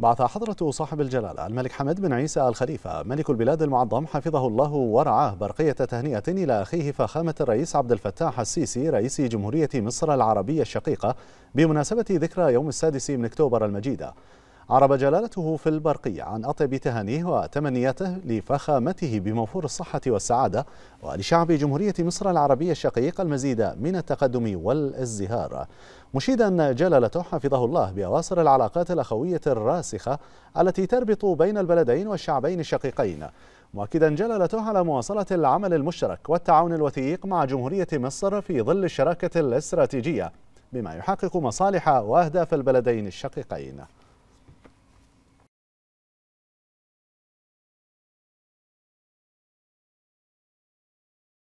بعث حضرة صاحب الجلالة الملك حمد بن عيسى الخليفة ملك البلاد المعظم حفظه الله ورعاه برقية تهنئة إلى أخيه فخامة الرئيس عبد الفتاح السيسي رئيس جمهورية مصر العربية الشقيقة بمناسبة ذكرى يوم السادس من أكتوبر المجيدة عرب جلالته في البرقية عن أطيب تهانيه وتمنياته لفخامته بموفور الصحة والسعادة ولشعب جمهورية مصر العربية الشقيق المزيد من التقدم والازدهار مشيدا جلالته حفظه الله بأواصر العلاقات الأخوية الراسخة التي تربط بين البلدين والشعبين الشقيقين مؤكدا جلالته على مواصلة العمل المشترك والتعاون الوثيق مع جمهورية مصر في ظل الشراكة الاستراتيجية بما يحقق مصالح وأهداف البلدين الشقيقين